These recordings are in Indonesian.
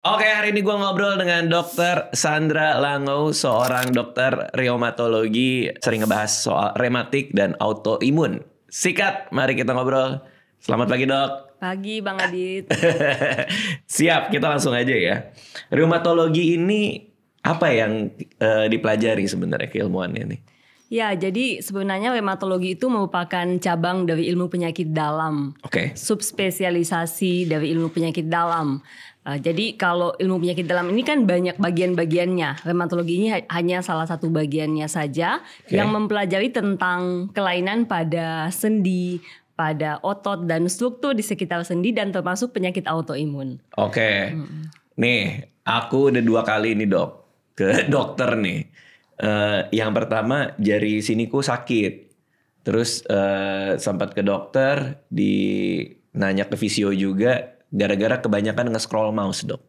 Oke, hari ini gue ngobrol dengan dokter Sandra Langau, seorang dokter reumatologi, sering ngebahas soal rematik dan autoimun. Sikat, mari kita ngobrol. Selamat pagi dok. Pagi Bang Adit. Siap, kita langsung aja ya. Reumatologi ini apa yang uh, dipelajari sebenarnya keilmuannya nih? Ya, jadi sebenarnya reumatologi itu merupakan cabang dari ilmu penyakit dalam. Oke. Okay. Subspesialisasi dari ilmu penyakit dalam. Uh, jadi kalau ilmu penyakit dalam ini kan banyak bagian-bagiannya. rheumatologi ini hanya salah satu bagiannya saja okay. yang mempelajari tentang kelainan pada sendi, pada otot dan struktur di sekitar sendi dan termasuk penyakit autoimun. Oke. Okay. Hmm. Nih, aku udah dua kali ini, Dok, ke dokter nih. Uh, yang pertama jari siniku sakit. Terus uh, sempat ke dokter di nanya ke fisio juga Gara-gara kebanyakan nge-scroll mouse, Dok.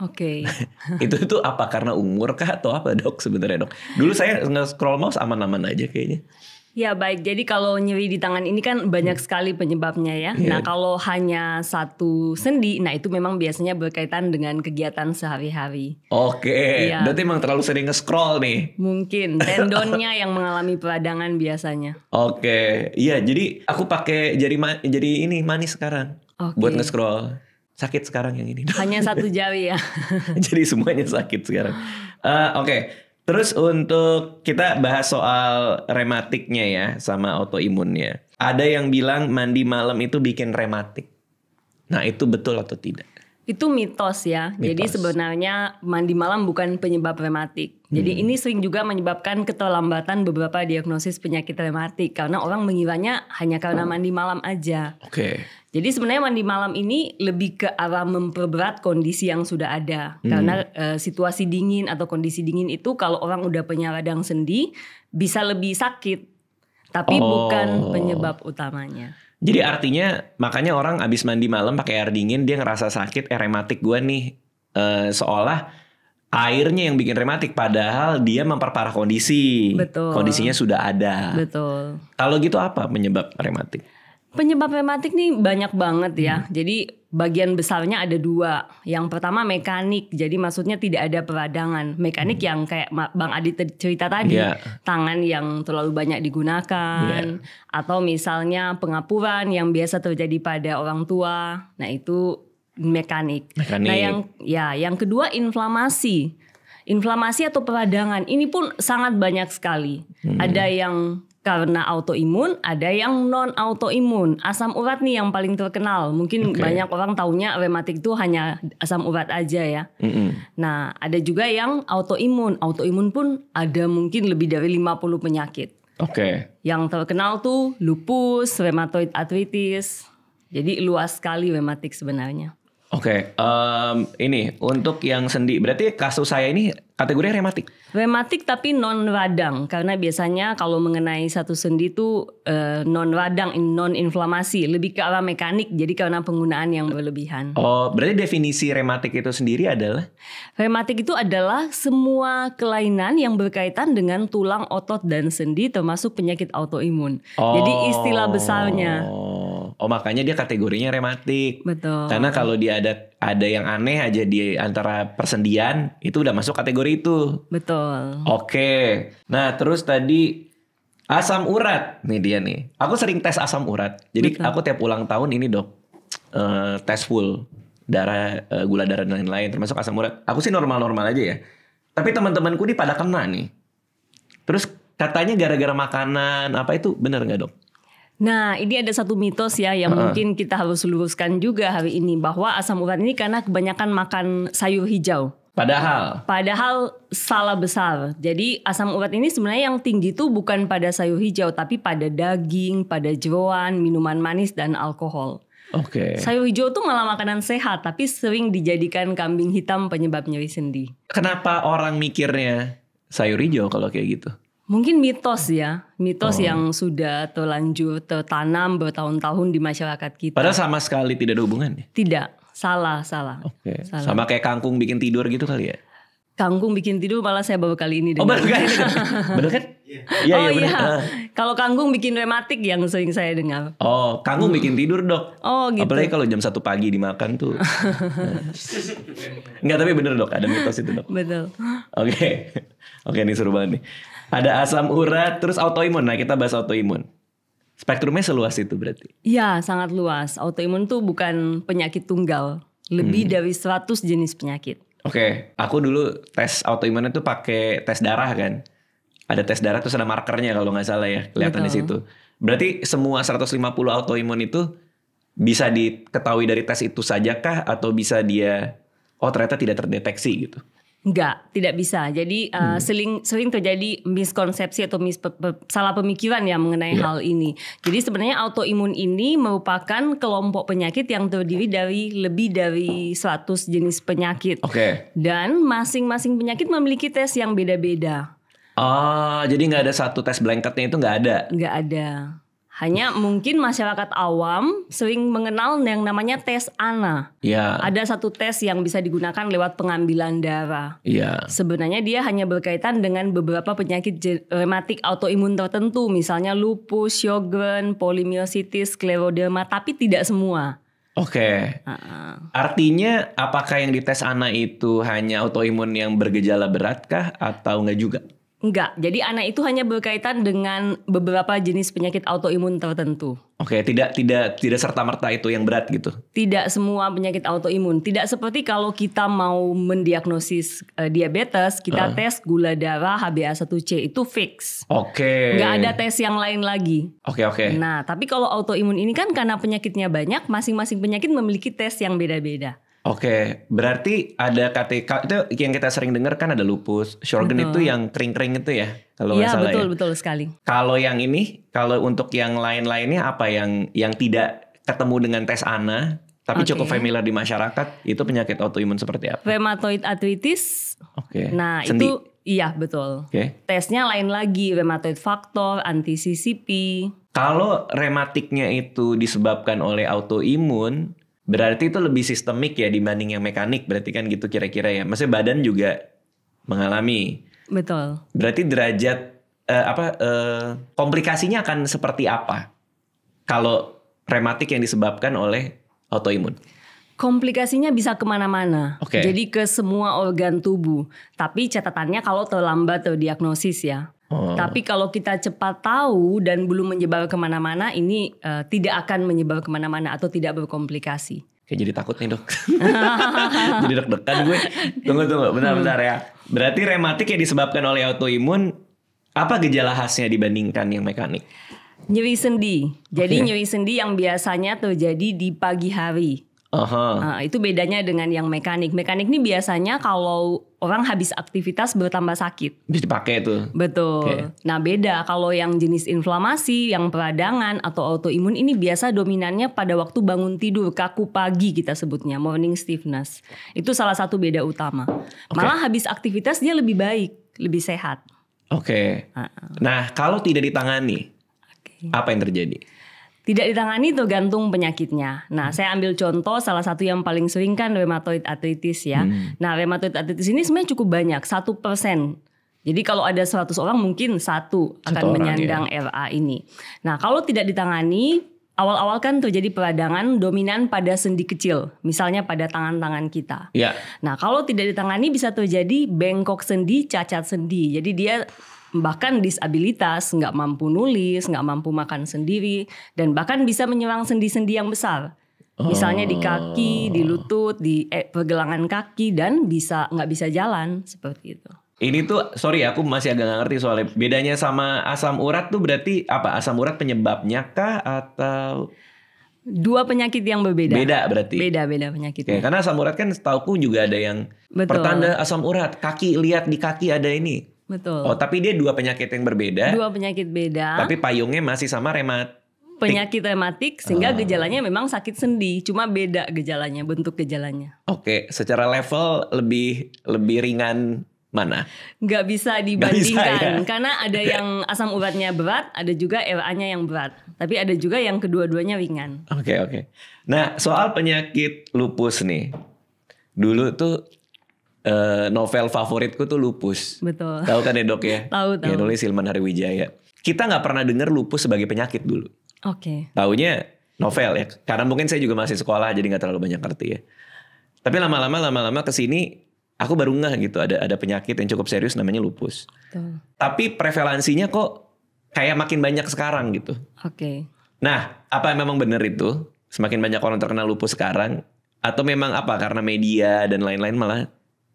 Oke. Okay. itu tuh apa karena umur kah atau apa, Dok, sebenarnya, Dok? Dulu saya nge-scroll mouse aman-aman aja kayaknya. Ya baik, jadi kalau nyeri di tangan ini kan banyak sekali penyebabnya ya. Yeah. Nah kalau hanya satu sendi, nah itu memang biasanya berkaitan dengan kegiatan sehari-hari. Oke, okay. ya. berarti emang terlalu sering nge-scroll nih. Mungkin, tendonnya yang mengalami peradangan biasanya. Oke, okay. iya jadi aku pakai jari, jari ini manis sekarang okay. buat nge-scroll sakit sekarang yang ini. Hanya satu jari ya. Jadi semuanya sakit sekarang. Uh, Oke, okay. terus untuk kita bahas soal rematiknya ya sama autoimunnya. Ada yang bilang mandi malam itu bikin rematik. Nah itu betul atau tidak? Itu mitos ya. Mitos. Jadi sebenarnya mandi malam bukan penyebab rematik. Jadi hmm. ini sering juga menyebabkan keterlambatan beberapa diagnosis penyakit rematik karena orang mengiranya hanya karena oh. mandi malam aja. Oke. Okay. Jadi sebenarnya mandi malam ini lebih ke arah memperberat kondisi yang sudah ada. Hmm. Karena e, situasi dingin atau kondisi dingin itu kalau orang udah punya radang sendi bisa lebih sakit. Tapi oh. bukan penyebab utamanya. Jadi artinya makanya orang abis mandi malam pakai air dingin dia ngerasa sakit eh, rematik gue nih e, seolah airnya yang bikin rematik padahal dia memperparah kondisi. Betul. Kondisinya sudah ada. Betul. Kalau gitu apa penyebab rematik? Penyebab rematik nih banyak banget ya. Hmm. Jadi bagian besarnya ada dua. Yang pertama mekanik. Jadi maksudnya tidak ada peradangan. Mekanik hmm. yang kayak Bang Adi cerita tadi, yeah. tangan yang terlalu banyak digunakan yeah. atau misalnya pengapuran yang biasa terjadi pada orang tua. Nah, itu mekanik. mekanik. Nah, yang ya, yang kedua inflamasi inflamasi atau peradangan ini pun sangat banyak sekali. Hmm. Ada yang karena autoimun, ada yang non autoimun. Asam urat nih yang paling terkenal. Mungkin okay. banyak orang taunya rematik itu hanya asam urat aja ya. Mm-hmm. Nah, ada juga yang autoimun. Autoimun pun ada mungkin lebih dari 50 penyakit. Oke. Okay. Yang terkenal tuh lupus, rheumatoid arthritis. Jadi luas sekali rematik sebenarnya. Oke, okay, um, ini untuk yang sendi berarti kasus saya ini kategori rematik. Rematik tapi non radang karena biasanya kalau mengenai satu sendi itu uh, eh, non radang, non inflamasi, lebih ke arah mekanik. Jadi karena penggunaan yang berlebihan. Oh, berarti definisi rematik itu sendiri adalah? Rematik itu adalah semua kelainan yang berkaitan dengan tulang, otot dan sendi termasuk penyakit autoimun. Oh. Jadi istilah besarnya. Oh. Oh makanya dia kategorinya rematik. Betul. Karena kalau dia ada ada yang aneh aja di antara persendian itu udah masuk kategori itu. Betul. Oke. Nah terus tadi asam urat nih dia nih. Aku sering tes asam urat. Jadi Betul. aku tiap ulang tahun ini dok uh, tes full darah uh, gula darah dan lain-lain termasuk asam urat. Aku sih normal-normal aja ya. Tapi teman-temanku nih pada kena nih. Terus katanya gara-gara makanan apa itu benar nggak dok? Nah, ini ada satu mitos ya yang uh mungkin kita harus luruskan juga hari ini bahwa asam urat ini karena kebanyakan makan sayur hijau. Padahal padahal salah besar. Jadi asam urat ini sebenarnya yang tinggi itu bukan pada sayur hijau tapi pada daging, pada jeroan, minuman manis dan alkohol. Oke. Okay. Sayur hijau tuh malah makanan sehat tapi sering dijadikan kambing hitam penyebab nyeri sendi. Kenapa orang mikirnya sayur hijau kalau kayak gitu? mungkin mitos ya, mitos oh. yang sudah terlanjur tertanam bertahun-tahun di masyarakat kita. Padahal sama sekali tidak ada hubungannya. Tidak, salah, salah. Okay. Sama kayak kangkung bikin tidur gitu kali ya. Kangkung bikin tidur malah saya baru kali ini Oh baru kali ini. Benar kan? Iya. Iya, iya, oh iya. Kalau kangkung bikin rematik yang sering saya dengar. Oh, kangkung hmm. bikin tidur dok. Oh gitu. Apalagi kalau jam satu pagi dimakan tuh. Enggak tapi bener dok, ada mitos itu dok. Betul. Oke, oke ini seru banget nih ada asam urat, terus autoimun. Nah, kita bahas autoimun. Spektrumnya seluas itu berarti. Iya, sangat luas. Autoimun tuh bukan penyakit tunggal. Lebih hmm. dari 100 jenis penyakit. Oke, okay. aku dulu tes autoimunnya tuh pakai tes darah kan. Ada tes darah terus ada markernya kalau nggak salah ya, kelihatan di situ. Berarti semua 150 autoimun itu bisa diketahui dari tes itu saja kah atau bisa dia oh ternyata tidak terdeteksi gitu? Enggak, tidak bisa. Jadi uh, hmm. seling, sering terjadi miskonsepsi atau mis, pe, pe, salah pemikiran ya mengenai yeah. hal ini. Jadi sebenarnya autoimun ini merupakan kelompok penyakit yang terdiri dari lebih dari 100 jenis penyakit. Oke. Okay. Dan masing-masing penyakit memiliki tes yang beda-beda. Ah, oh, jadi nggak ada satu tes blanketnya itu nggak ada? Nggak ada. Hanya mungkin masyarakat awam sering mengenal yang namanya tes ANA. Ya. Ada satu tes yang bisa digunakan lewat pengambilan darah. Iya. Sebenarnya dia hanya berkaitan dengan beberapa penyakit rematik autoimun tertentu, misalnya lupus, Sjogren, polimiositis, skleroderma, tapi tidak semua. Oke. Okay. Artinya apakah yang dites ANA itu hanya autoimun yang bergejala berat kah atau enggak juga? Enggak, jadi anak itu hanya berkaitan dengan beberapa jenis penyakit autoimun tertentu. Oke, tidak tidak tidak serta merta itu yang berat gitu. Tidak semua penyakit autoimun, tidak seperti kalau kita mau mendiagnosis uh, diabetes, kita uh. tes gula darah HbA1c itu fix. Oke. Okay. Enggak ada tes yang lain lagi. Oke, oke. Nah, tapi kalau autoimun ini kan karena penyakitnya banyak, masing-masing penyakit memiliki tes yang beda-beda. Oke, berarti ada KTK itu yang kita sering dengar kan ada lupus. Shorgen itu yang kering-kering itu ya, kalau iya, nggak ya, salah betul, ya. betul sekali. Kalau yang ini, kalau untuk yang lain-lainnya apa yang yang tidak ketemu dengan tes ANA tapi okay. cukup familiar di masyarakat, itu penyakit autoimun seperti apa? Rheumatoid arthritis. Oke. Okay. Nah, Sendi. itu iya betul. Okay. Tesnya lain lagi, rheumatoid faktor, anti CCP. Kalau rematiknya itu disebabkan oleh autoimun, Berarti itu lebih sistemik ya dibanding yang mekanik, berarti kan gitu kira-kira ya. Maksudnya badan juga mengalami. Betul. Berarti derajat uh, apa uh, komplikasinya akan seperti apa kalau rematik yang disebabkan oleh autoimun? Komplikasinya bisa kemana-mana, okay. jadi ke semua organ tubuh. Tapi catatannya kalau terlambat atau diagnosis ya. Oh. Tapi kalau kita cepat tahu dan belum menyebabkan kemana-mana, ini uh, tidak akan menyebabkan kemana-mana atau tidak berkomplikasi. Kayak jadi takut nih dok. jadi deg-degan gue. Tunggu tunggu, bentar-bentar ya. Berarti rematik yang disebabkan oleh autoimun, apa gejala khasnya dibandingkan yang mekanik? Nyeri sendi. Jadi okay. nyeri sendi yang biasanya terjadi di pagi hari. Aha. Uh, itu bedanya dengan yang mekanik. Mekanik ini biasanya kalau orang habis aktivitas bertambah sakit. Bisa dipakai tuh. Betul. Okay. Nah beda kalau yang jenis inflamasi, yang peradangan atau autoimun ini biasa dominannya pada waktu bangun tidur kaku pagi kita sebutnya morning stiffness. Itu salah satu beda utama. Okay. Malah habis aktivitas dia lebih baik, lebih sehat. Oke. Okay. Nah kalau tidak ditangani, okay. apa yang terjadi? tidak ditangani itu gantung penyakitnya. Nah, hmm. saya ambil contoh salah satu yang paling sering kan rheumatoid arthritis ya. Hmm. Nah, rheumatoid arthritis ini sebenarnya cukup banyak, satu persen. Jadi kalau ada 100 orang mungkin satu akan orang, menyandang ya. RA ini. Nah, kalau tidak ditangani Awal-awal kan terjadi peradangan dominan pada sendi kecil, misalnya pada tangan-tangan kita. Ya. Nah, kalau tidak ditangani bisa terjadi bengkok sendi, cacat sendi. Jadi dia bahkan disabilitas, nggak mampu nulis, nggak mampu makan sendiri, dan bahkan bisa menyerang sendi-sendi yang besar. Misalnya di kaki, di oh. lutut, di eh, pergelangan kaki, dan bisa nggak bisa jalan seperti itu. Ini tuh sorry ya, aku masih agak gak ngerti soalnya bedanya sama asam urat tuh berarti apa asam urat penyebabnya kah atau dua penyakit yang berbeda. Beda berarti. Beda beda penyakitnya. karena asam urat kan setauku juga ada yang Betul. pertanda asam urat, kaki lihat di kaki ada ini. Betul. Oh, tapi dia dua penyakit yang berbeda. Dua penyakit beda. Tapi payungnya masih sama remat penyakit rematik sehingga oh. gejalanya memang sakit sendi, cuma beda gejalanya, bentuk gejalanya. Oke, okay. secara level lebih lebih ringan mana? Gak bisa dibandingkan Gak bisa, ya? karena ada yang asam uratnya berat, ada juga RA-nya yang berat, tapi ada juga yang kedua-duanya ringan. Oke, okay, oke. Okay. Nah, soal penyakit lupus nih. Dulu tuh uh, novel favoritku tuh Lupus. Betul. Tahu kan ya dok ya? tahu tahu. Ya nulis Silman Hariwijaya. Kita nggak pernah dengar lupus sebagai penyakit dulu. Oke. Okay. Tahunya novel ya. Karena mungkin saya juga masih sekolah jadi nggak terlalu banyak ngerti ya. Tapi lama-lama lama-lama kesini aku baru ngeh gitu ada ada penyakit yang cukup serius namanya lupus. Betul. Tapi prevalensinya kok kayak makin banyak sekarang gitu. Oke. Okay. Nah, apa memang benar itu? Semakin banyak orang terkena lupus sekarang atau memang apa karena media dan lain-lain malah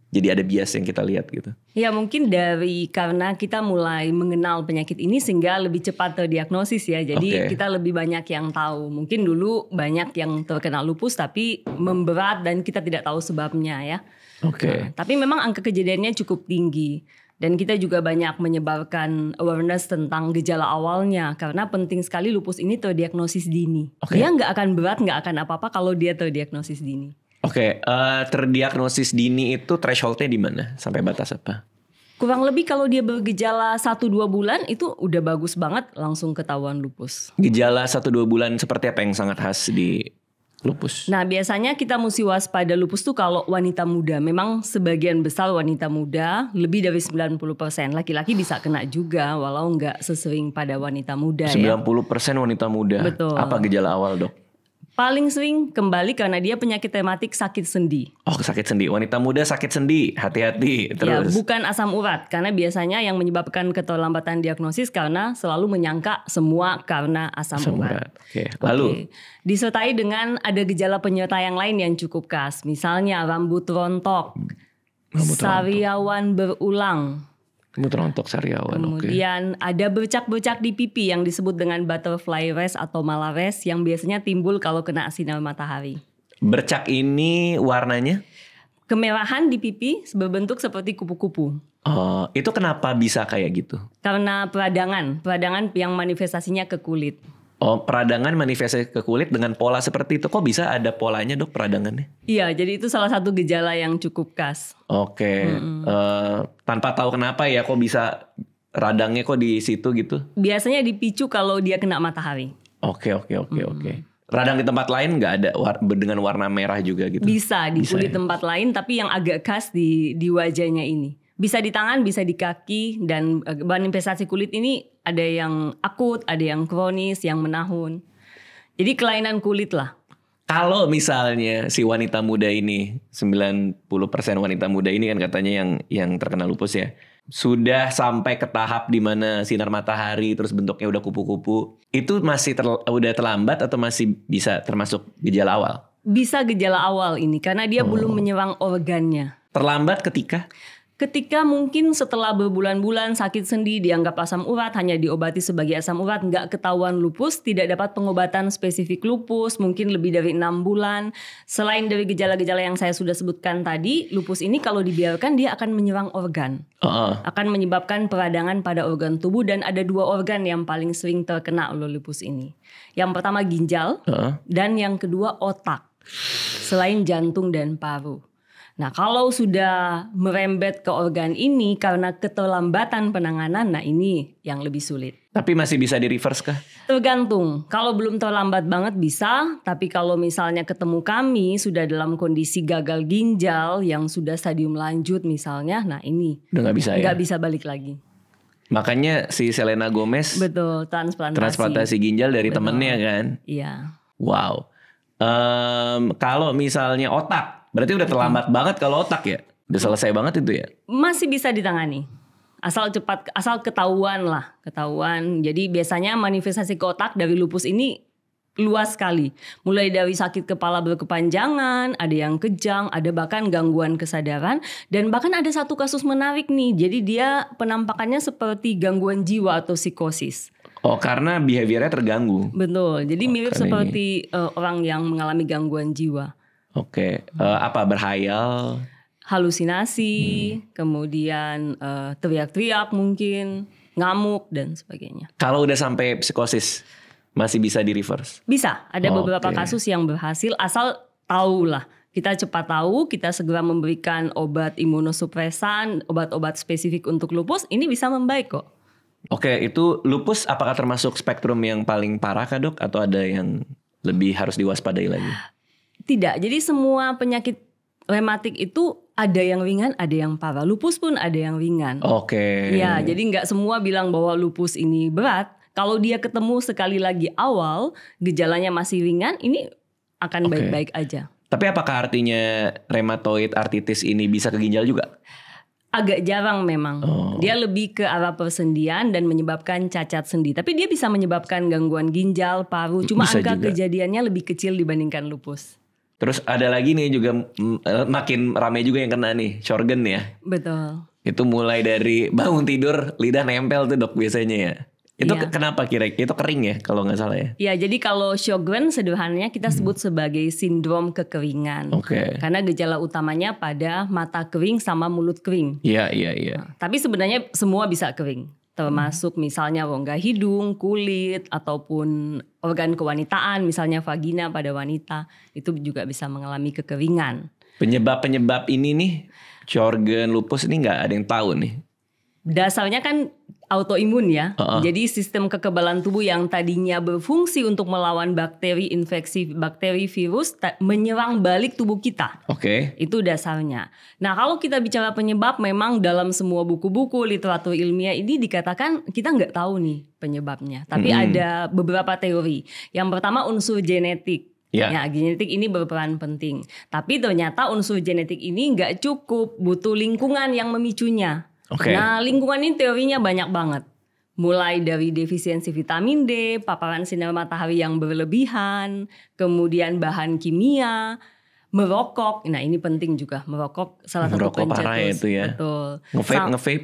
jadi ada bias yang kita lihat gitu. Ya mungkin dari karena kita mulai mengenal penyakit ini sehingga lebih cepat terdiagnosis ya. Jadi okay. kita lebih banyak yang tahu. Mungkin dulu banyak yang terkena lupus tapi memberat dan kita tidak tahu sebabnya ya. Oke. Okay. Nah, tapi memang angka kejadiannya cukup tinggi. Dan kita juga banyak menyebarkan awareness tentang gejala awalnya karena penting sekali lupus ini terdiagnosis dini. Okay. Dia nggak akan berat, nggak akan apa-apa kalau dia terdiagnosis dini. Oke, okay, uh, eh, terdiagnosis dini itu thresholdnya di mana? Sampai batas apa? Kurang lebih kalau dia bergejala 1 dua bulan itu udah bagus banget langsung ketahuan lupus. Gejala 1 dua bulan seperti apa yang sangat khas di lupus? Nah biasanya kita mesti waspada lupus tuh kalau wanita muda. Memang sebagian besar wanita muda lebih dari 90%. Laki-laki bisa kena juga walau nggak sesering pada wanita muda 90% ya. wanita muda? Betul. Apa gejala awal dok? paling sering kembali karena dia penyakit tematik sakit sendi. Oh, sakit sendi. Wanita muda sakit sendi, hati-hati. Ya, terus. Ya, bukan asam urat karena biasanya yang menyebabkan keterlambatan diagnosis karena selalu menyangka semua karena asam, asam urat. urat. Oke. Okay. Lalu okay. disertai dengan ada gejala penyerta yang lain yang cukup khas, misalnya rambut rontok, rambut sariawan rontok. berulang, Mutrontok sariawan. Kemudian okay. ada bercak-bercak di pipi yang disebut dengan butterfly rash atau malares yang biasanya timbul kalau kena sinar matahari. Bercak ini warnanya? Kemerahan di pipi berbentuk seperti kupu-kupu. Oh, itu kenapa bisa kayak gitu? Karena peradangan, peradangan yang manifestasinya ke kulit. Oh, peradangan manifestasi ke kulit dengan pola seperti itu. Kok bisa ada polanya dok peradangannya? Iya, jadi itu salah satu gejala yang cukup khas. Oke. Okay. -hmm. uh, eh, tanpa tahu kenapa ya kok bisa radangnya kok di situ gitu? Biasanya dipicu kalau dia kena matahari. Oke, okay, oke, okay, oke, okay, oke. Radang di tempat lain nggak ada war dengan warna merah juga gitu? Bisa di kulit ya? tempat lain, tapi yang agak khas di di wajahnya ini bisa di tangan, bisa di kaki dan eh, bahan investasi kulit ini ada yang akut, ada yang kronis, yang menahun. Jadi kelainan kulit lah. Kalau misalnya si wanita muda ini 90% wanita muda ini kan katanya yang yang terkena lupus ya sudah sampai ke tahap di mana sinar matahari terus bentuknya udah kupu-kupu itu masih ter, udah terlambat atau masih bisa termasuk gejala awal? Bisa gejala awal ini karena dia hmm. belum oh. menyerang organnya. Terlambat ketika? Ketika mungkin setelah berbulan-bulan sakit sendi dianggap asam urat hanya diobati sebagai asam urat nggak ketahuan lupus tidak dapat pengobatan spesifik lupus mungkin lebih dari enam bulan selain dari gejala-gejala yang saya sudah sebutkan tadi lupus ini kalau dibiarkan dia akan menyerang organ uh akan menyebabkan peradangan pada organ tubuh dan ada dua organ yang paling sering terkena oleh lupus ini yang pertama ginjal uh dan yang kedua otak selain jantung dan paru Nah, kalau sudah merembet ke organ ini karena keterlambatan penanganan, nah ini yang lebih sulit. Tapi masih bisa di reverse kah? Tergantung. Kalau belum terlambat banget bisa, tapi kalau misalnya ketemu kami sudah dalam kondisi gagal ginjal yang sudah stadium lanjut misalnya, nah ini udah gak bisa ya. bisa balik lagi. Makanya si Selena Gomez betul transplantasi, transplantasi ginjal dari betul. temennya kan. Iya. Wow. Um, kalau misalnya otak Berarti udah terlambat hmm. banget kalau otak ya? Udah selesai banget itu ya? Masih bisa ditangani. Asal cepat, asal ketahuan lah, ketahuan. Jadi biasanya manifestasi ke otak dari lupus ini luas sekali. Mulai dari sakit kepala berkepanjangan, ada yang kejang, ada bahkan gangguan kesadaran, dan bahkan ada satu kasus menarik nih. Jadi dia penampakannya seperti gangguan jiwa atau psikosis. Oh, karena behaviornya terganggu. Betul. Jadi oh, mirip seperti uh, orang yang mengalami gangguan jiwa. Oke, okay. uh, eh, apa berhayal? Halusinasi, hmm. kemudian uh, teriak-teriak mungkin, ngamuk dan sebagainya. Kalau udah sampai psikosis masih bisa di reverse? Bisa, ada oh, beberapa kasus yang berhasil asal tahu lah kita cepat tahu, kita segera memberikan obat imunosupresan, obat-obat spesifik untuk lupus, ini bisa membaik kok. Oke, itu lupus apakah termasuk spektrum yang paling parah kak dok? Atau ada yang lebih harus diwaspadai lagi? Tidak. Jadi semua penyakit rematik itu ada yang ringan, ada yang parah. Lupus pun ada yang ringan. Oke. Okay. Ya, jadi nggak semua bilang bahwa lupus ini berat. Kalau dia ketemu sekali lagi awal, gejalanya masih ringan, ini akan baik-baik okay. aja. Tapi apakah artinya rematoid artitis ini bisa ke ginjal juga? agak jarang memang. Oh. Dia lebih ke arah persendian dan menyebabkan cacat sendi. Tapi dia bisa menyebabkan gangguan ginjal, paru. Cuma bisa angka juga. kejadiannya lebih kecil dibandingkan lupus. Terus ada lagi nih juga eh, makin rame juga yang kena nih, shorgen ya. Betul. Itu mulai dari bangun tidur lidah nempel tuh dok biasanya ya. Itu iya. kenapa kira-kira itu kering ya kalau nggak salah ya? Iya, jadi kalau Sjogren sederhananya kita hmm. sebut sebagai sindrom kekeringan. Oke. Okay. Karena gejala utamanya pada mata kering sama mulut kering. Iya, iya, iya. tapi sebenarnya semua bisa kering termasuk hmm. misalnya rongga hidung, kulit ataupun organ kewanitaan misalnya vagina pada wanita itu juga bisa mengalami kekeringan. Penyebab-penyebab ini nih, Sjorgen lupus ini nggak ada yang tahu nih dasarnya kan autoimun ya. Uh-uh. Jadi sistem kekebalan tubuh yang tadinya berfungsi untuk melawan bakteri infeksi, bakteri virus menyerang balik tubuh kita. Oke. Okay. Itu dasarnya. Nah, kalau kita bicara penyebab memang dalam semua buku-buku literatur ilmiah ini dikatakan kita nggak tahu nih penyebabnya. Tapi hmm. ada beberapa teori. Yang pertama unsur genetik. Ya. ya, genetik ini berperan penting. Tapi ternyata unsur genetik ini nggak cukup, butuh lingkungan yang memicunya. Okay. Nah lingkungan ini teorinya banyak banget. Mulai dari defisiensi vitamin D, paparan sinar matahari yang berlebihan, kemudian bahan kimia, merokok. Nah ini penting juga merokok salah merokok satu pencetus. Merokok parah itu ya. Betul. Ngevape, ngevape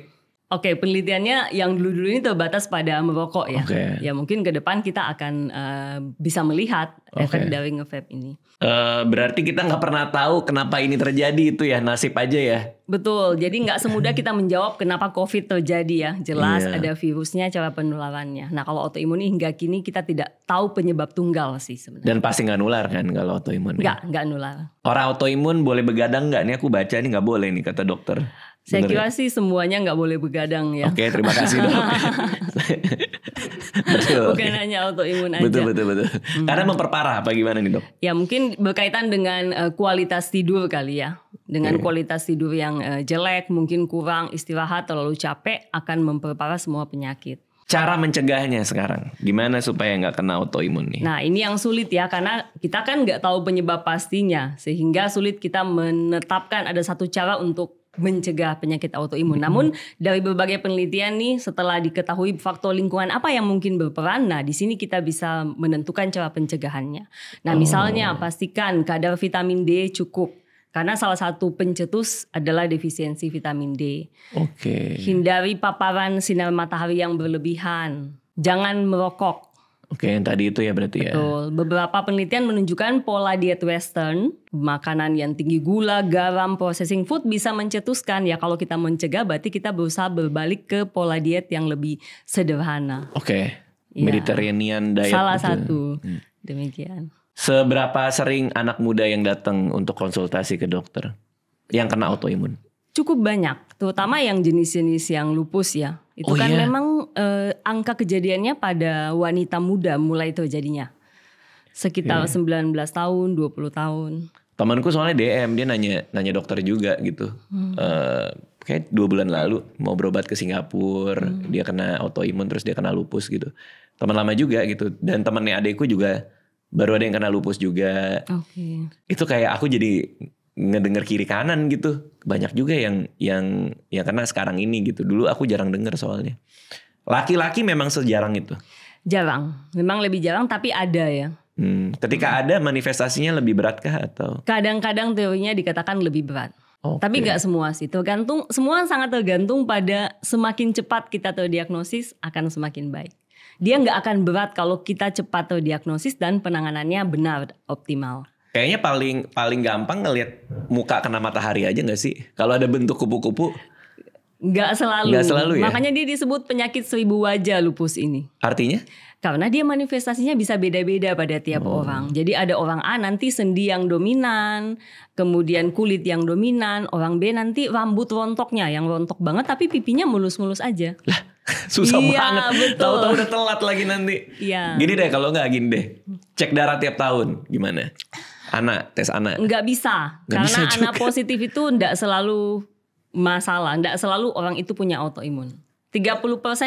Oke, okay, penelitiannya yang dulu-dulu ini terbatas pada merokok ya. Okay. Ya mungkin ke depan kita akan uh, bisa melihat okay. efek dari ngevap ini. Uh, berarti kita nggak pernah tahu kenapa ini terjadi itu ya nasib aja ya. Betul. Jadi nggak semudah kita menjawab kenapa COVID terjadi ya. Jelas yeah. ada virusnya, cara penularannya. Nah kalau autoimun ini hingga kini kita tidak tahu penyebab tunggal sih sebenarnya. Dan pasti nggak nular kan kalau autoimun? Ya? Nggak, nggak nular. Orang autoimun boleh begadang nggak? Ini aku baca ini nggak boleh nih kata dokter. Saya Bener kira ya? sih semuanya nggak boleh begadang ya. Oke, okay, terima kasih dok. betul, Bukan okay. hanya autoimun aja. Betul betul betul. Hmm. Karena memperparah bagaimana nih dok? Ya mungkin berkaitan dengan uh, kualitas tidur kali ya. Dengan okay. kualitas tidur yang uh, jelek, mungkin kurang istirahat, terlalu capek akan memperparah semua penyakit cara mencegahnya sekarang gimana supaya nggak kena autoimun nih nah ini yang sulit ya karena kita kan nggak tahu penyebab pastinya sehingga sulit kita menetapkan ada satu cara untuk mencegah penyakit autoimun. Hmm. Namun dari berbagai penelitian nih setelah diketahui faktor lingkungan apa yang mungkin berperan, nah di sini kita bisa menentukan cara pencegahannya. Nah, misalnya oh. pastikan kadar vitamin D cukup karena salah satu pencetus adalah defisiensi vitamin D. Oke. Okay. Hindari paparan sinar matahari yang berlebihan. Jangan merokok Oke, yang tadi itu ya berarti Betul. ya. Betul. Beberapa penelitian menunjukkan pola diet western, makanan yang tinggi gula, garam, processing food bisa mencetuskan. Ya kalau kita mencegah berarti kita berusaha berbalik ke pola diet yang lebih sederhana. Oke. Ya. Mediterranean diet. Salah gitu. satu. Hmm. Demikian. Seberapa sering anak muda yang datang untuk konsultasi ke dokter yang kena autoimun? cukup banyak, terutama yang jenis-jenis yang lupus ya. Itu oh, kan iya? memang uh, angka kejadiannya pada wanita muda mulai itu jadinya. Sekitar yeah. Iya. 19 tahun, 20 tahun. Temanku soalnya DM, dia nanya nanya dokter juga gitu. Hmm. Uh, kayak dua bulan lalu mau berobat ke Singapura, hmm. dia kena autoimun terus dia kena lupus gitu. Teman lama juga gitu dan temannya adekku juga baru ada yang kena lupus juga. Okay. Itu kayak aku jadi ngedenger kiri kanan gitu banyak juga yang yang ya karena sekarang ini gitu dulu aku jarang denger soalnya laki-laki memang sejarang itu jarang memang lebih jarang tapi ada ya hmm. ketika hmm. ada manifestasinya lebih berat kah atau kadang-kadang teorinya dikatakan lebih berat Okay. Tapi gak semua sih, tergantung semua sangat tergantung pada semakin cepat kita terdiagnosis akan semakin baik. Dia nggak akan berat kalau kita cepat terdiagnosis dan penanganannya benar optimal. Kayaknya paling paling gampang ngelihat muka kena matahari aja nggak sih? Kalau ada bentuk kupu-kupu? Nggak selalu. Nggak selalu ya. Makanya dia disebut penyakit seribu wajah lupus ini. Artinya? Karena dia manifestasinya bisa beda-beda pada tiap oh. orang. Jadi ada orang A nanti sendi yang dominan, kemudian kulit yang dominan, orang B nanti rambut rontoknya yang rontok banget tapi pipinya mulus-mulus aja. Lah, susah iya, banget. Tahu-tahu udah telat lagi nanti. Iya. Gini deh kalau nggak gini deh. Cek darah tiap tahun gimana? anak tes anak nggak bisa nggak karena bisa anak positif itu nggak selalu masalah nggak selalu orang itu punya autoimun 30%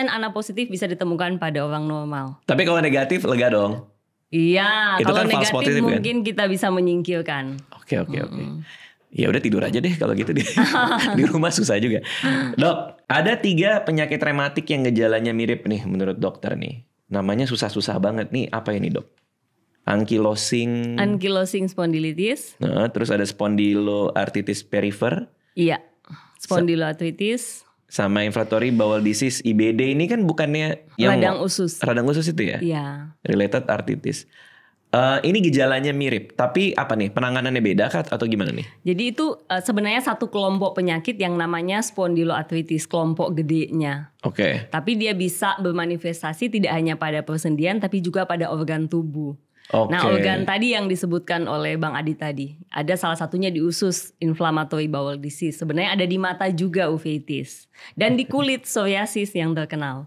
anak positif bisa ditemukan pada orang normal. Tapi kalau negatif lega dong. Iya, itu kalau kan negatif positif, kan? mungkin kan? kita bisa menyingkirkan. Oke, oke, oke. Ya udah tidur aja deh kalau gitu di, di rumah susah juga. Dok, ada tiga penyakit rematik yang gejalanya mirip nih menurut dokter nih. Namanya susah-susah banget nih. Apa ini dok? ankylosing ankylosing spondylitis. Nah, terus ada spondyloartritis perifer. Iya. spondyloartritis sama inflammatory bowel disease IBD ini kan bukannya yang radang usus. Radang usus itu ya? Iya. Related artritis Uh, eh, ini gejalanya mirip, tapi apa nih penanganannya beda kah atau gimana nih? Jadi itu uh, sebenarnya satu kelompok penyakit yang namanya spondyloarthritis kelompok gedenya. Oke. Okay. Tapi dia bisa bermanifestasi tidak hanya pada persendian tapi juga pada organ tubuh. Okay. Nah organ tadi yang disebutkan oleh Bang Adi tadi, ada salah satunya di usus inflammatory bowel disease. Sebenarnya ada di mata juga uveitis dan di kulit psoriasis yang terkenal.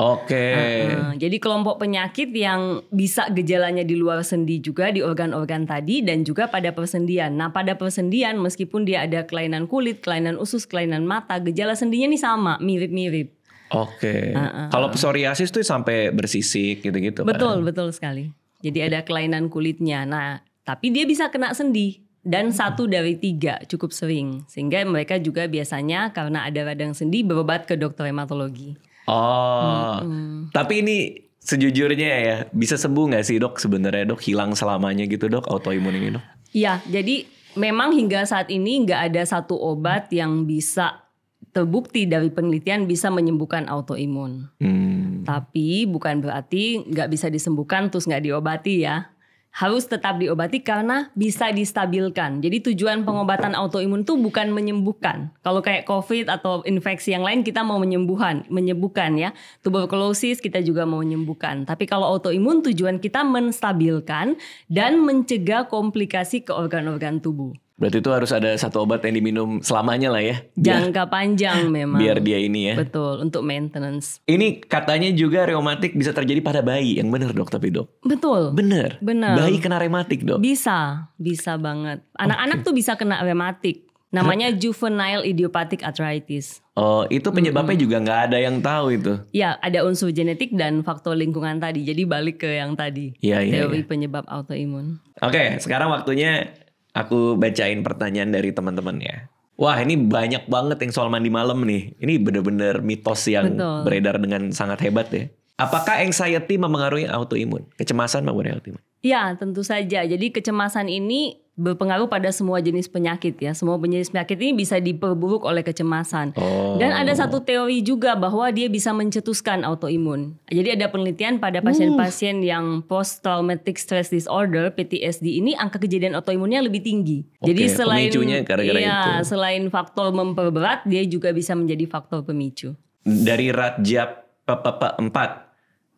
Oke. Okay. Uh, uh, jadi kelompok penyakit yang bisa gejalanya di luar sendi juga di organ-organ tadi dan juga pada persendian. Nah pada persendian meskipun dia ada kelainan kulit, kelainan usus, kelainan mata, gejala sendinya nih sama, mirip-mirip. Oke. Okay. Uh, uh, Kalau psoriasis tuh sampai bersisik gitu-gitu. Betul kan? betul sekali. Jadi ada kelainan kulitnya. Nah, tapi dia bisa kena sendi dan hmm. satu dari tiga cukup sering sehingga mereka juga biasanya karena ada radang sendi berobat ke dokter hematologi. Oh, hmm. tapi ini sejujurnya ya bisa sembuh nggak sih dok sebenarnya dok hilang selamanya gitu dok autoimun ini dok? Iya, jadi memang hingga saat ini nggak ada satu obat yang bisa terbukti dari penelitian bisa menyembuhkan autoimun. Hmm. Tapi bukan berarti nggak bisa disembuhkan terus nggak diobati ya. Harus tetap diobati karena bisa distabilkan. Jadi tujuan pengobatan autoimun itu bukan menyembuhkan. Kalau kayak COVID atau infeksi yang lain kita mau menyembuhan, menyembuhkan ya. Tuberkulosis kita juga mau menyembuhkan. Tapi kalau autoimun tujuan kita menstabilkan dan mencegah komplikasi ke organ-organ tubuh. Berarti itu harus ada satu obat yang diminum selamanya lah ya. Jangka biar, panjang memang. Biar dia ini ya. Betul, untuk maintenance. Ini katanya juga reumatik bisa terjadi pada bayi, yang benar dok tapi dok. Betul. benar benar Bayi kena reumatik dok. Bisa, bisa banget. Anak-anak okay. tuh bisa kena reumatik. Namanya juvenile idiopathic arthritis. Oh, itu penyebabnya -hmm. juga nggak ada yang tahu itu. Ya, ada unsur genetik dan faktor lingkungan tadi. Jadi balik ke yang tadi. Iya, iya. Teori ya. penyebab autoimun. Oke, okay, sekarang waktunya Aku bacain pertanyaan dari teman-teman ya. Wah ini banyak banget yang soal mandi malam nih. Ini bener-bener mitos yang Betul. beredar dengan sangat hebat ya. Apakah anxiety memengaruhi autoimun? Kecemasan mempengaruhi autoimun? Ya tentu saja. Jadi kecemasan ini berpengaruh pada semua jenis penyakit ya. Semua jenis penyakit ini bisa diperburuk oleh kecemasan. Oh. Dan ada satu teori juga bahwa dia bisa mencetuskan autoimun. Jadi ada penelitian pada hmm. pasien-pasien yang post traumatic stress disorder (PTSD) ini angka kejadian autoimunnya lebih tinggi. Okay, Jadi selain gara -gara ya, itu. selain faktor memperberat, dia juga bisa menjadi faktor pemicu. Dari Rajab Papa empat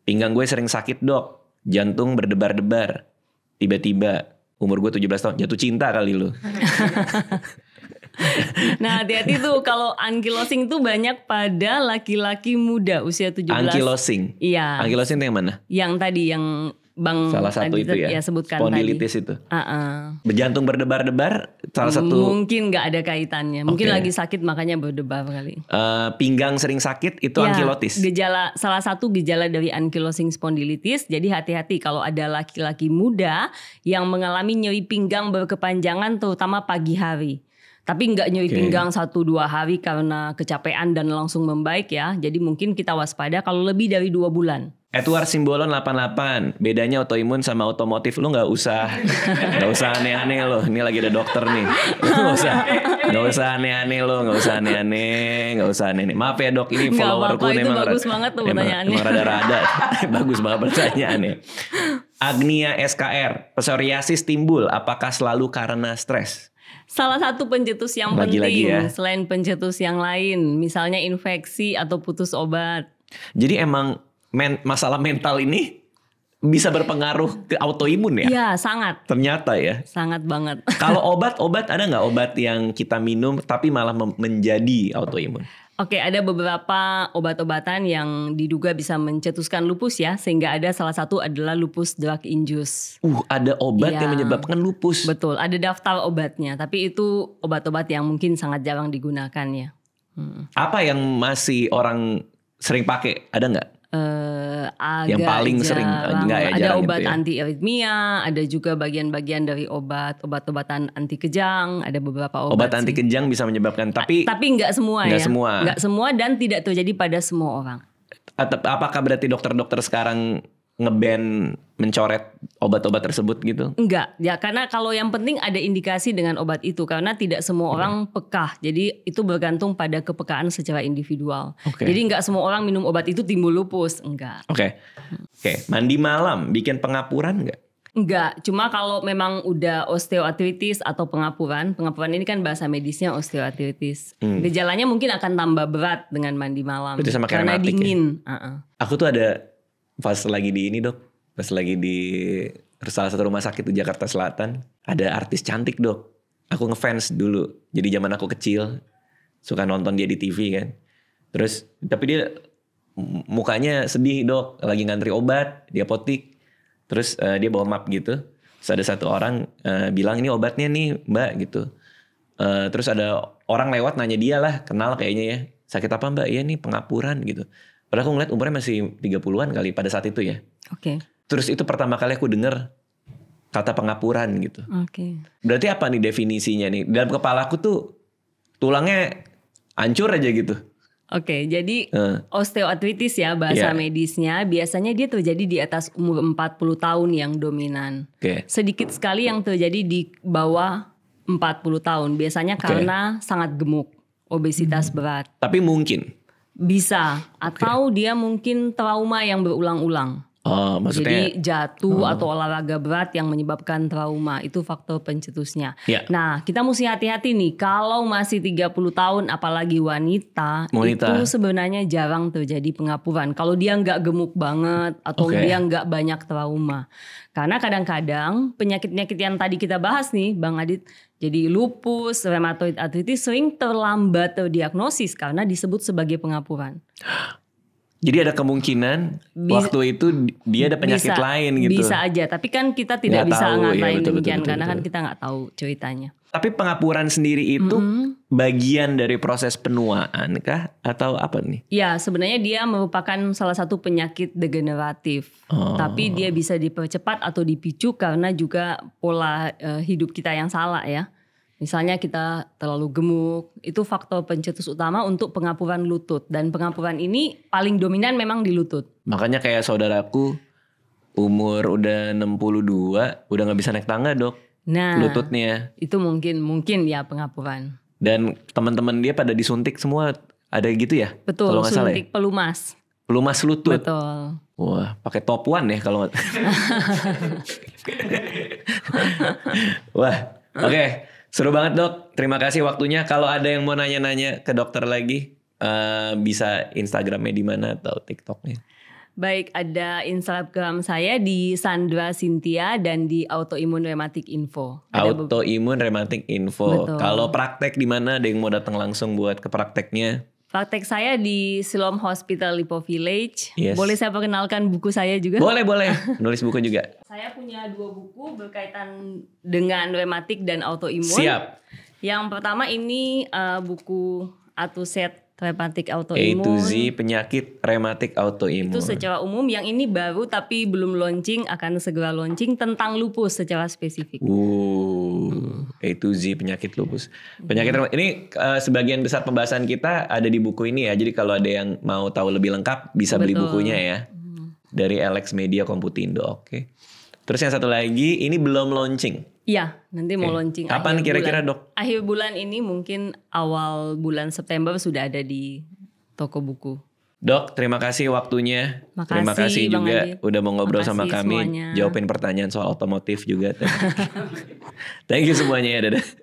pinggang gue sering sakit, Dok. Jantung berdebar-debar. Tiba-tiba umur gue 17 tahun jatuh cinta kali lu. nah hati-hati tuh kalau ankylosing tuh banyak pada laki-laki muda usia 17 Ankylosing? Iya Ankylosing yang mana? Yang tadi yang Bang salah satu Adizat itu ya, ya sebutkan spondilitis tadi. itu. Uh-uh. Berjantung berdebar-debar salah satu Mungkin nggak ada kaitannya. Mungkin okay. lagi sakit makanya berdebar kali. Uh, pinggang sering sakit itu ya, ankylosis Gejala salah satu gejala dari ankylosing spondilitis Jadi hati-hati kalau ada laki-laki muda yang mengalami nyeri pinggang berkepanjangan terutama pagi hari. Tapi nggak nyeri okay. pinggang satu dua hari karena kecapean dan langsung membaik ya. Jadi mungkin kita waspada kalau lebih dari dua bulan. Edward Simbolon 88 Bedanya autoimun sama otomotif Lu nggak usah nggak usah aneh-aneh lo Ini lagi ada dokter nih Nggak usah nggak usah aneh-aneh lo Nggak usah aneh-aneh Nggak usah aneh-aneh Maaf ya dok Ini followerku memang itu bagus banget tuh pertanyaannya Emang rada-rada Bagus banget pertanyaannya Agnia SKR Psoriasis timbul Apakah selalu karena stres? Salah satu pencetus yang penting -lagi penting ya. selain pencetus yang lain, misalnya infeksi atau putus obat. Jadi emang men masalah mental ini bisa berpengaruh ke autoimun ya? Iya, sangat. Ternyata ya. Sangat banget. Kalau obat, obat ada nggak obat yang kita minum tapi malah menjadi autoimun? Oke, ada beberapa obat-obatan yang diduga bisa mencetuskan lupus ya, sehingga ada salah satu adalah lupus drug induced. Uh, ada obat yang, yang menyebabkan lupus. Betul, ada daftar obatnya, tapi itu obat-obat yang mungkin sangat jarang digunakan ya. Hmm. Apa yang masih orang sering pakai? Ada nggak? eh, agak yang paling eh, jarang. sering enggak ya ada gitu obat gitu ya. anti aritmia ada juga bagian-bagian dari obat obat-obatan anti kejang ada beberapa obat obat sih. anti kejang bisa menyebabkan tapi A tapi nggak semua enggak ya semua nggak semua dan tidak terjadi pada semua orang apakah berarti dokter-dokter sekarang ngeband mencoret obat-obat tersebut gitu? Enggak, ya karena kalau yang penting ada indikasi dengan obat itu karena tidak semua orang pekah Jadi itu bergantung pada kepekaan secara individual. Okay. Jadi enggak semua orang minum obat itu timbul lupus, enggak. Oke. Okay. Oke, okay. mandi malam bikin pengapuran enggak? Enggak, cuma kalau memang udah osteoartritis atau pengapuran, pengapuran ini kan bahasa medisnya osteoartritis. Hmm. Gejalanya mungkin akan tambah berat dengan mandi malam. Itu sama karena ya? dingin. Ya? Uh -uh. Aku tuh ada pas lagi di ini dok pas lagi di salah satu rumah sakit di Jakarta Selatan ada artis cantik dok aku ngefans dulu jadi zaman aku kecil suka nonton dia di TV kan terus tapi dia mukanya sedih dok lagi ngantri obat di apotik terus uh, dia bawa map gitu terus ada satu orang uh, bilang ini obatnya nih mbak gitu uh, terus ada orang lewat nanya dia lah kenal kayaknya ya sakit apa mbak iya nih pengapuran gitu Padahal aku ngeliat umurnya masih 30-an kali pada saat itu ya. Oke. Okay. Terus itu pertama kali aku denger kata pengapuran gitu. Oke. Okay. Berarti apa nih definisinya nih? Dalam kepala aku tuh tulangnya hancur aja gitu. Oke, okay, jadi uh. osteoartritis ya bahasa yeah. medisnya biasanya dia terjadi di atas umur 40 tahun yang dominan. Okay. Sedikit sekali yang terjadi di bawah 40 tahun, biasanya okay. karena sangat gemuk, obesitas hmm. berat. Tapi mungkin bisa atau okay. dia mungkin trauma yang berulang-ulang. Oh, maksudnya. Jadi jatuh oh. atau olahraga berat yang menyebabkan trauma itu faktor pencetusnya. Yeah. Nah, kita mesti hati-hati nih kalau masih 30 tahun apalagi wanita, wanita. itu sebenarnya jarang terjadi pengapuran. Kalau dia nggak gemuk banget atau okay. dia nggak banyak trauma. Karena kadang-kadang penyakit-penyakit yang tadi kita bahas nih Bang Adit jadi lupus, rheumatoid arthritis sering terlambat terdiagnosis karena disebut sebagai pengapuran. Jadi ada kemungkinan bisa, waktu itu dia ada penyakit bisa, lain gitu. Bisa aja, tapi kan kita tidak gak bisa tahu, iya, ngatain ya, demikian betul, karena kan betul. kan kita nggak tahu ceritanya. Tapi pengapuran sendiri itu mm-hmm. bagian dari proses penuaan kah atau apa nih? Ya, sebenarnya dia merupakan salah satu penyakit degeneratif. Oh. Tapi dia bisa dipercepat atau dipicu karena juga pola uh, hidup kita yang salah ya. Misalnya kita terlalu gemuk, itu faktor pencetus utama untuk pengapuran lutut dan pengapuran ini paling dominan memang di lutut. Makanya kayak saudaraku umur udah 62 udah nggak bisa naik tangga, Dok. Nah, lututnya. Itu mungkin mungkin ya pengapuran. Dan teman-teman dia pada disuntik semua ada gitu ya? Betul, kalau salah ya? pelumas. Pelumas lutut. Betul. Wah, pakai top one ya kalau Wah, oke. Okay. Seru banget, Dok. Terima kasih waktunya. Kalau ada yang mau nanya-nanya ke dokter lagi, uh, bisa Instagramnya di mana atau TikToknya? Baik, ada Instagram saya di Sandra Sintia dan di Autoimun Rheumatic Info. Autoimun Rheumatic Info. Kalau praktek di mana ada yang mau datang langsung buat ke prakteknya? Praktek saya di Silom Hospital Lipo Village. Yes. Boleh saya perkenalkan buku saya juga? Boleh, boleh. Nulis buku juga. saya punya dua buku berkaitan dengan rematik dan autoimun. Siap. Yang pertama ini uh, buku Atuset rematik autoimun. A to Z penyakit rematik autoimun. Itu secara umum yang ini baru tapi belum launching akan segera launching tentang lupus secara spesifik. Uh, A to Z penyakit lupus. Penyakit rematik ini uh, sebagian besar pembahasan kita ada di buku ini ya. Jadi kalau ada yang mau tahu lebih lengkap bisa Betul. beli bukunya ya. Hmm. Dari Alex Media Komputindo. Oke. Okay. Terus yang satu lagi ini belum launching. Iya, nanti okay. mau launching. Kapan kira-kira dok? Akhir bulan ini mungkin awal bulan September sudah ada di toko buku. Dok, terima kasih waktunya. Makasih, terima kasih Bang juga Adit. udah mau ngobrol Makasih sama kami, semuanya. jawabin pertanyaan soal otomotif juga. Thank you semuanya ya, dadah.